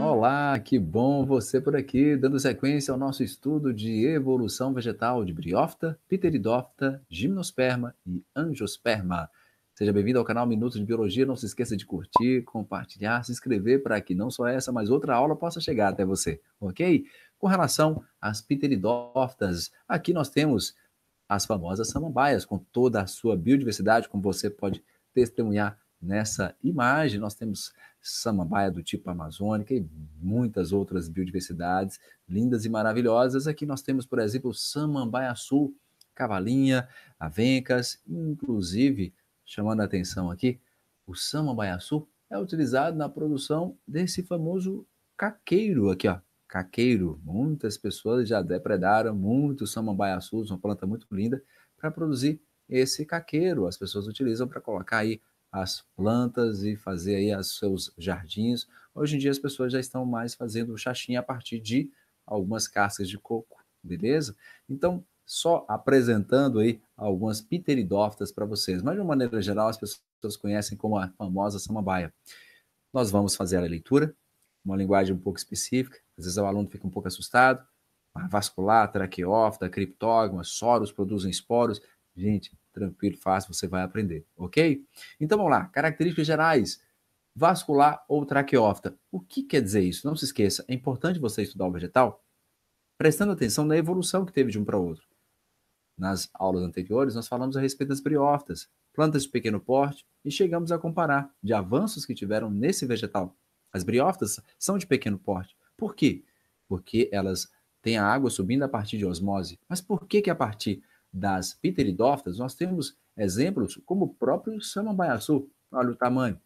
Olá, que bom você por aqui, dando sequência ao nosso estudo de evolução vegetal de Briófita, Pteridófita, Gimnosperma e Angiosperma. Seja bem-vindo ao canal Minutos de Biologia. Não se esqueça de curtir, compartilhar, se inscrever para que não só essa, mas outra aula possa chegar até você, ok? Com relação às pteridófitas, aqui nós temos as famosas samambaias, com toda a sua biodiversidade, como você pode testemunhar nessa imagem. Nós temos samambaia do tipo amazônica e muitas outras biodiversidades lindas e maravilhosas. Aqui nós temos, por exemplo, o samambaia sul, cavalinha, avencas, inclusive, chamando a atenção aqui, o samambaia sul é utilizado na produção desse famoso caqueiro aqui, ó. Caqueiro, muitas pessoas já depredaram muito o samambaia sul, uma planta muito linda, para produzir esse caqueiro. As pessoas utilizam para colocar aí as plantas e fazer aí os seus jardins. Hoje em dia as pessoas já estão mais fazendo chaxinha a partir de algumas cascas de coco, beleza? Então, só apresentando aí algumas pteridófitas para vocês, mas de uma maneira geral as pessoas conhecem como a famosa samambaia. Nós vamos fazer a leitura, uma linguagem um pouco específica, às vezes o aluno fica um pouco assustado, a vascular, traqueófita, criptógama, soros produzem esporos, Gente, tranquilo, fácil, você vai aprender, ok? Então vamos lá, características gerais, vascular ou traqueófita. O que quer dizer isso? Não se esqueça, é importante você estudar o vegetal prestando atenção na evolução que teve de um para outro. Nas aulas anteriores, nós falamos a respeito das briófitas, plantas de pequeno porte, e chegamos a comparar de avanços que tiveram nesse vegetal. As briófitas são de pequeno porte. Por quê? Porque elas têm a água subindo a partir de osmose. Mas por que, que é a partir? das pteridófitas, nós temos exemplos como o próprio samambaiaçu, olha o tamanho.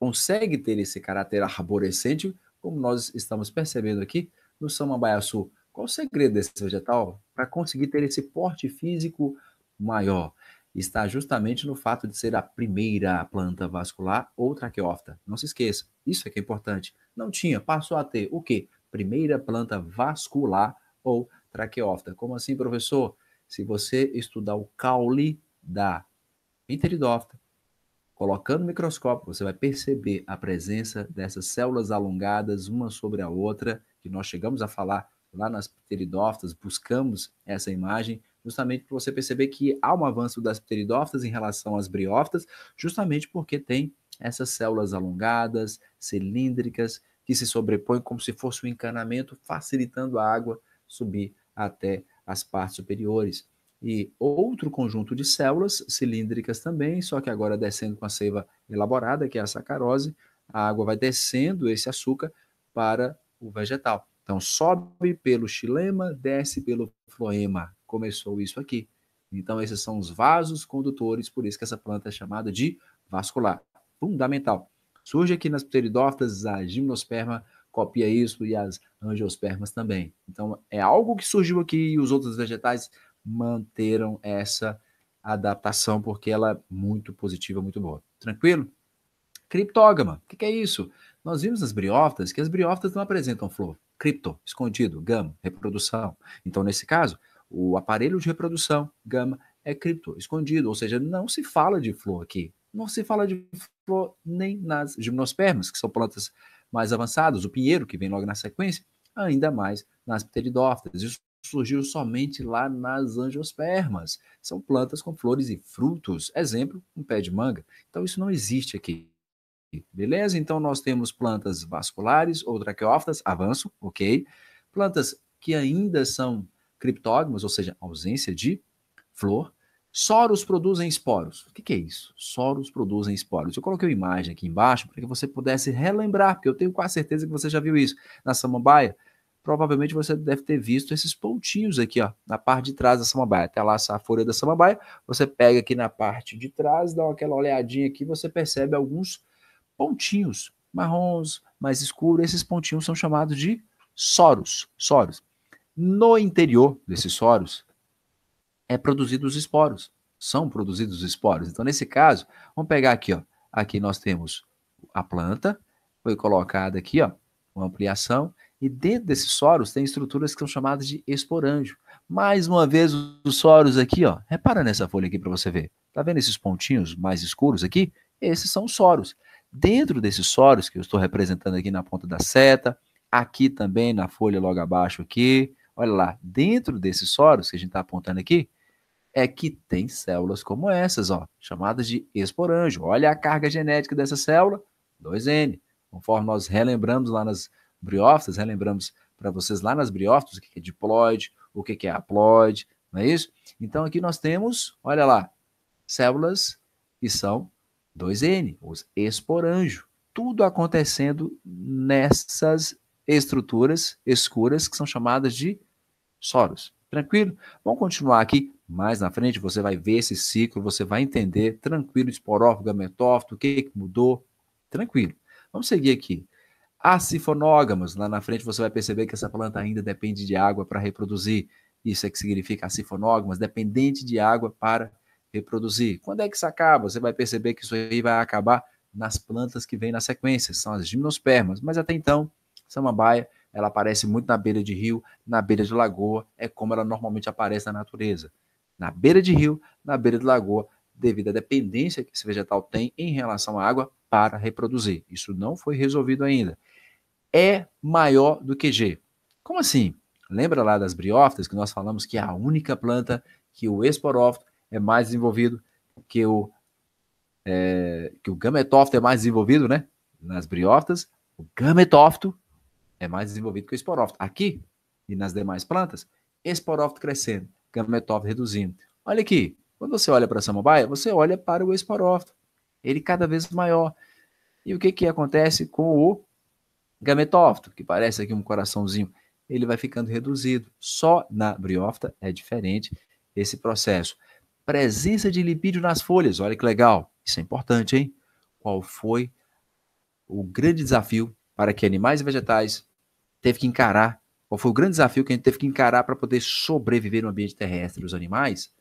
Consegue ter esse caráter arborescente, como nós estamos percebendo aqui no samambaiaçu. Qual o segredo desse vegetal para conseguir ter esse porte físico maior? Está justamente no fato de ser a primeira planta vascular ou traqueófita. Não se esqueça, isso é que é importante. Não tinha, passou a ter o quê? Primeira planta vascular ou traqueófita. Como assim, professor? Se você estudar o caule da Pteridófita, colocando o microscópio, você vai perceber a presença dessas células alongadas uma sobre a outra, que nós chegamos a falar lá nas pteridófitas, buscamos essa imagem justamente para você perceber que há um avanço das pteridófitas em relação às briófitas, justamente porque tem essas células alongadas, cilíndricas, que se sobrepõem como se fosse um encanamento, facilitando a água subir até as partes superiores. E outro conjunto de células cilíndricas também, só que agora descendo com a seiva elaborada, que é a sacarose, a água vai descendo esse açúcar para o vegetal. Então sobe pelo xilema, desce pelo floema. Começou isso aqui. Então esses são os vasos condutores, por isso que essa planta é chamada de vascular. Fundamental. Surge aqui nas pteridófitas a gimnosperma copia isso e as angiospermas também. Então, é algo que surgiu aqui e os outros vegetais manteram essa adaptação, porque ela é muito positiva, muito boa. Tranquilo? Criptógama, o que, que, é isso? Nós vimos nas briófitas que as briófitas não apresentam flor. Cripto, escondido, gama, reprodução. Então, nesse caso, o aparelho de reprodução, gama, é cripto, escondido, ou seja, não se fala de flor aqui. Não se fala de flor nem nas gimnospermas, que são plantas mais avançadas, o pinheiro, que vem logo na sequência, ainda mais nas pteridófitas. Isso surgiu somente lá nas angiospermas. São plantas com flores e frutos. Exemplo, um pé de manga. Então, isso não existe aqui. Beleza? Então, nós temos plantas vasculares ou traqueófitas, avanço, ok? Plantas que ainda são criptógamas, ou seja, ausência de flor. Soros produzem esporos. O que, que, é isso? Soros produzem esporos. Eu coloquei uma imagem aqui embaixo para que você pudesse relembrar, porque eu tenho quase certeza que você já viu isso. Na samambaia, provavelmente você deve ter visto esses pontinhos aqui, ó, na parte de trás da samambaia. Até lá a folha da samambaia, você pega aqui na parte de trás, dá aquela olhadinha aqui, você percebe alguns pontinhos marrons, mais escuros. Esses pontinhos são chamados de soros. Soros. No interior desses soros, é produzido os esporos. São produzidos os esporos. Então, nesse caso, vamos pegar aqui, ó. Aqui nós temos a planta, foi colocada aqui, ó, uma ampliação, e dentro desses soros tem estruturas que são chamadas de esporângio. Mais uma vez, os soros aqui, ó. Repara nessa folha aqui para você ver. Tá vendo esses pontinhos mais escuros aqui? Esses são os soros. Dentro desses soros, que eu estou representando aqui na ponta da seta, aqui também na folha logo abaixo aqui, Olha lá, dentro desses soros que a gente está apontando aqui, é que tem células como essas, ó, chamadas de esporângio. Olha a carga genética dessa célula, 2N. Conforme nós relembramos lá nas briófitas, relembramos para vocês lá nas briófitas o que é diploide, o que é haploide, não é isso? Então aqui nós temos, olha lá, células que são 2N, os esporângios. Tudo acontecendo nessas estruturas escuras que são chamadas de soros. Tranquilo? Vamos continuar aqui. Mais na frente você vai ver esse ciclo, você vai entender tranquilo, esporófago, gametófito, o que, que mudou. Tranquilo. Vamos seguir aqui. Acifonógamos. Lá na frente você vai perceber que essa planta ainda depende de água para reproduzir. Isso é que significa acifonógamos, dependente de água para reproduzir. Quando é que isso acaba? Você vai perceber que isso aí vai acabar nas plantas que vêm na sequência, são as gimnospermas. Mas até então, Samambaia, ela aparece muito na beira de rio, na beira de lagoa, é como ela normalmente aparece na natureza. Na beira de rio, na beira de lagoa, devido à dependência que esse vegetal tem em relação à água para reproduzir. Isso não foi resolvido ainda. É maior do que G. Como assim? Lembra lá das briófitas que nós falamos que é a única planta que o esporófito é mais desenvolvido que o é, que o gametófito é mais desenvolvido, né? Nas briófitas, o gametófito é mais desenvolvido que o esporófito. Aqui e nas demais plantas, esporófito crescendo, gametófito reduzindo. Olha aqui, quando você olha para a samambaia, você olha para o esporófito, ele cada vez maior. E o que, que acontece com o gametófito, que parece aqui um coraçãozinho? Ele vai ficando reduzido. Só na briófita é diferente esse processo. Presença de lipídio nas folhas, olha que legal. Isso é importante, hein? Qual foi o grande desafio para que animais e vegetais teve que encarar, qual foi o grande desafio que a gente teve que encarar para poder sobreviver no ambiente terrestre. Os animais,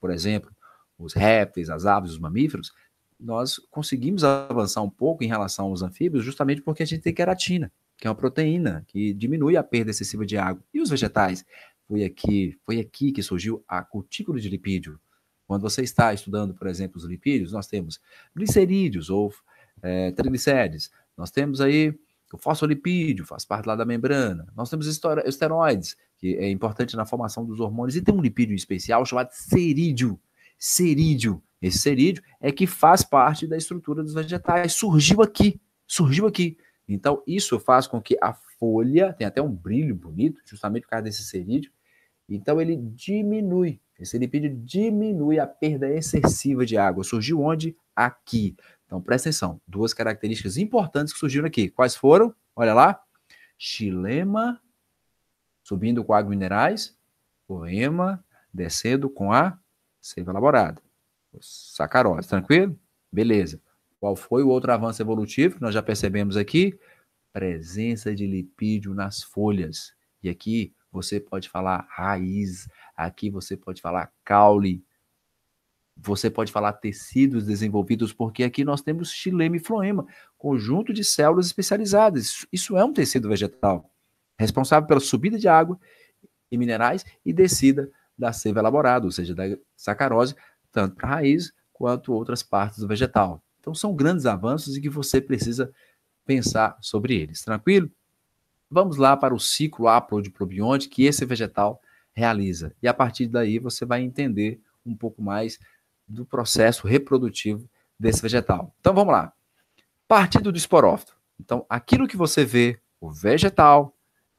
por exemplo, os répteis, as aves, os mamíferos, nós conseguimos avançar um pouco em relação aos anfíbios justamente porque a gente tem queratina, que é uma proteína que diminui a perda excessiva de água. E os vegetais? Foi aqui, foi aqui que surgiu a cutícula de lipídio. Quando você está estudando, por exemplo, os lipídios, nós temos glicerídeos ou é, triglicérides, nós temos aí o fosfolipídio faz parte lá da membrana. Nós temos esteroides, que é importante na formação dos hormônios, e tem um lipídio especial chamado cerídeo. Cerídeo. Esse cerídeo é que faz parte da estrutura dos vegetais. Surgiu aqui. Surgiu aqui. Então, isso faz com que a folha tenha até um brilho bonito, justamente por causa desse cerídeo. Então, ele diminui. Esse lipídio diminui a perda excessiva de água. Surgiu onde? Aqui. Então, presta atenção. Duas características importantes que surgiram aqui. Quais foram? Olha lá. Xilema, subindo com água minerais. Poema, descendo com a seiva elaborada. Sacarose, tranquilo? Beleza. Qual foi o outro avanço evolutivo que nós já percebemos aqui? Presença de lipídio nas folhas. E aqui você pode falar raiz, aqui você pode falar caule, você pode falar tecidos desenvolvidos, porque aqui nós temos xilema e floema, conjunto de células especializadas. Isso é um tecido vegetal, responsável pela subida de água e minerais e descida da seiva elaborada, ou seja, da sacarose, tanto para a raiz quanto outras partes do vegetal. Então são grandes avanços e que você precisa pensar sobre eles, tranquilo? Vamos lá para o ciclo aplodiplobiont que esse vegetal realiza. E a partir daí você vai entender um pouco mais do processo reprodutivo desse vegetal. Então vamos lá. Partindo do esporófito. Então, aquilo que você vê, o vegetal,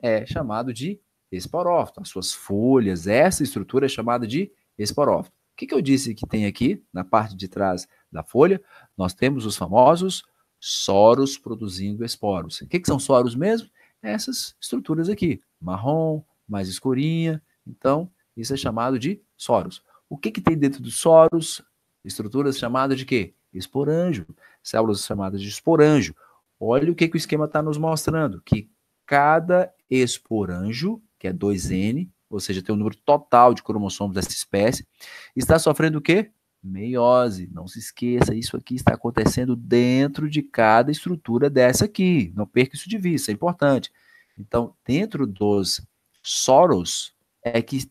é chamado de esporófito. As suas folhas, essa estrutura é chamada de esporófito. O que, que eu disse que tem aqui, na parte de trás da folha? Nós temos os famosos soros produzindo esporos. O que, que são soros mesmo? Essas estruturas aqui, marrom, mais escurinha. Então, isso é chamado de soros. O que, que tem dentro dos soros? Estruturas chamadas de quê? Esporângio. Células chamadas de esporângio. Olha o que, que o esquema está nos mostrando, que cada esporângio, que é 2N, ou seja, tem o um número total de cromossomos dessa espécie, está sofrendo o quê? Meiose. Não se esqueça, isso aqui está acontecendo dentro de cada estrutura dessa aqui. Não perca isso de vista, é importante. Então, dentro dos soros é que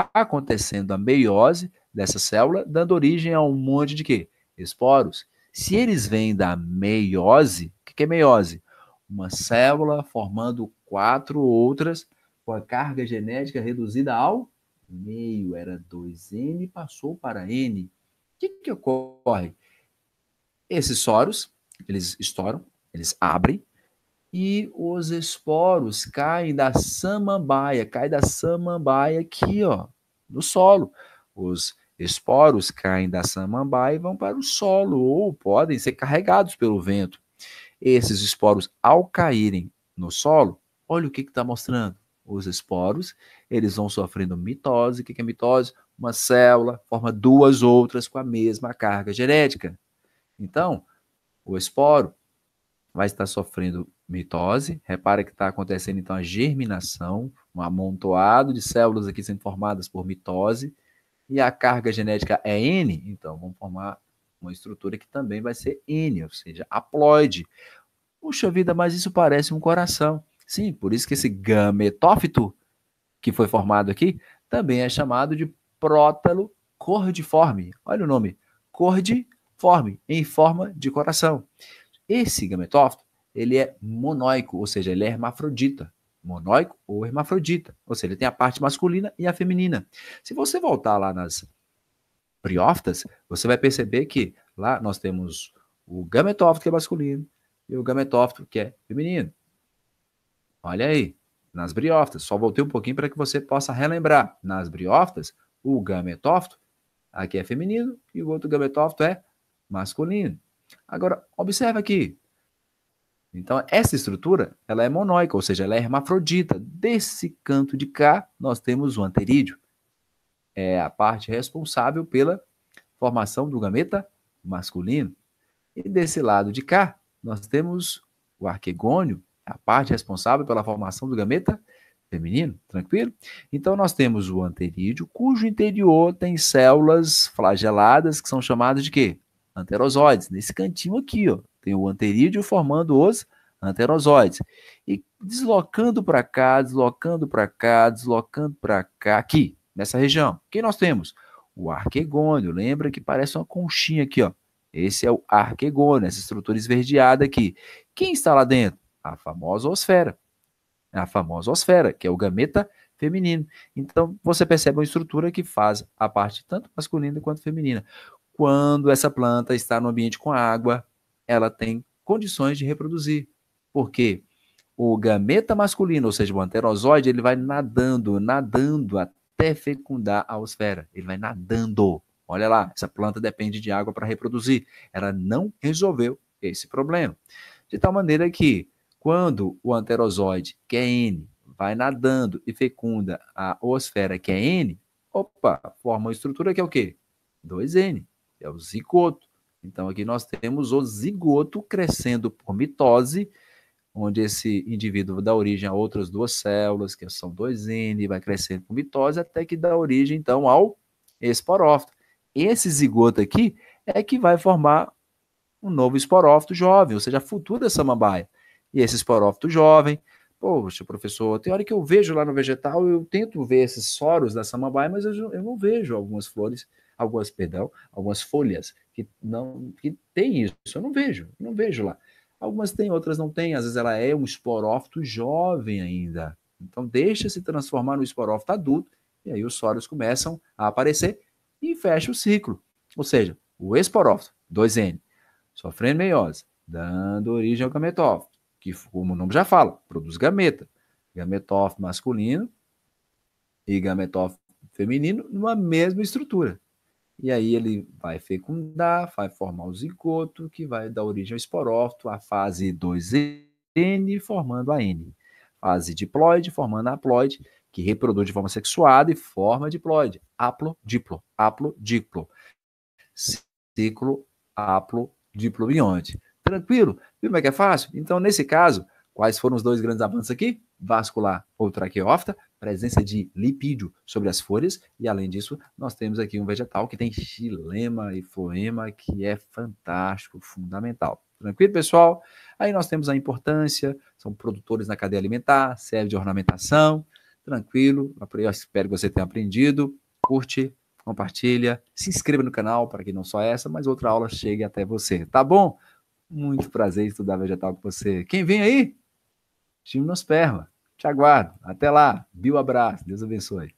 está acontecendo a meiose dessa célula, dando origem a um monte de quê? Esporos. Se eles vêm da meiose, o que é meiose? Uma célula formando quatro outras com a carga genética reduzida ao meio. Era 2N, passou para N. O que, que ocorre? Esses soros, eles estouram, eles abrem, e os esporos caem da samambaia, cai da samambaia aqui, ó, no solo. Os esporos caem da samambaia e vão para o solo ou podem ser carregados pelo vento. Esses esporos, ao caírem no solo, olha o que está mostrando. Os esporos, eles vão sofrendo mitose. O que é mitose? Uma célula forma duas outras com a mesma carga genética. Então, o esporo vai estar sofrendo mitose. Repara que está acontecendo então a germinação, um amontoado de células aqui sendo formadas por mitose, e a carga genética é N, então vamos formar uma estrutura que também vai ser N, ou seja, haploide. Puxa vida, mas isso parece um coração. Sim, por isso que esse gametófito que foi formado aqui também é chamado de prótalo cordiforme. Olha o nome, cordiforme, em forma de coração. Esse gametófito, ele é monóico, ou seja, ele é hermafrodita. Monóico ou hermafrodita. Ou seja, ele tem a parte masculina e a feminina. Se você voltar lá nas briófitas, você vai perceber que lá nós temos o gametófito, que é masculino, e o gametófito, que é feminino. Olha aí, nas briófitas, só voltei um pouquinho para que você possa relembrar. Nas briófitas, o gametófito aqui é feminino e o outro gametófito é masculino. Agora, observa aqui. Então, essa estrutura, ela é monóica, ou seja, ela é hermafrodita. Desse canto de cá, nós temos o anterídeo. É a parte responsável pela formação do gameta masculino. E desse lado de cá, nós temos o arquegônio, a parte responsável pela formação do gameta feminino, tranquilo? Então, nós temos o anterídeo, cujo interior tem células flageladas, que são chamadas de quê? anterozoides. Nesse cantinho aqui, ó, tem o anterídeo formando os anterozoides. E deslocando para cá, deslocando para cá, deslocando para cá, aqui, nessa região. O que nós temos? O arquegônio. Lembra que parece uma conchinha aqui, ó. Esse é o arquegônio, essa estrutura esverdeada aqui. Quem está lá dentro? A famosa osfera. A famosa osfera, que é o gameta feminino. Então, você percebe uma estrutura que faz a parte tanto masculina quanto feminina quando essa planta está no ambiente com água, ela tem condições de reproduzir. Por quê? O gameta masculino, ou seja, o anterozoide, ele vai nadando, nadando até fecundar a osfera. Ele vai nadando. Olha lá, essa planta depende de água para reproduzir. Ela não resolveu esse problema. De tal maneira que, quando o anterozoide, que é N, vai nadando e fecunda a oosfera, que é N, opa, forma uma estrutura que é o quê? 2N é o zigoto. Então aqui nós temos o zigoto crescendo por mitose, onde esse indivíduo dá origem a outras duas células, que são 2N, vai crescendo por mitose até que dá origem então ao esporófito. Esse zigoto aqui é que vai formar um novo esporófito jovem, ou seja, a futura samambaia. E esse esporófito jovem, poxa, professor, tem hora que eu vejo lá no vegetal, eu tento ver esses soros da samambaia, mas eu, eu não vejo algumas flores algumas, perdão, algumas folhas que não que tem isso. Eu não vejo, não vejo lá. Algumas tem, outras não tem. Às vezes ela é um esporófito jovem ainda. Então deixa se transformar no esporófito adulto e aí os sólidos começam a aparecer e fecha o ciclo. Ou seja, o esporófito, 2N, sofrendo meiose, dando origem ao gametófito, que como o nome já fala, produz gameta. Gametófito masculino e gametófito feminino numa mesma estrutura. E aí ele vai fecundar, vai formar o zigoto, que vai dar origem ao esporófito, a fase 2N, formando a N. Fase diploide, formando a haploide, que reproduz de forma sexuada e forma diploide. Haplo, diplo, haplo, diplo. Ciclo, aplo diplo, bionte. Tranquilo? Viu como é que é fácil? Então, nesse caso, quais foram os dois grandes avanços aqui? vascular ou traqueófita, presença de lipídio sobre as folhas, e além disso, nós temos aqui um vegetal que tem xilema e floema, que é fantástico, fundamental. Tranquilo, pessoal? Aí nós temos a importância, são produtores na cadeia alimentar, serve de ornamentação, tranquilo, espero que você tenha aprendido, curte, compartilha, se inscreva no canal para que não só essa, mas outra aula chegue até você, tá bom? Muito prazer estudar vegetal com você. Quem vem aí? Gimnosperma. Te aguardo. Até lá. Bio abraço. Deus abençoe.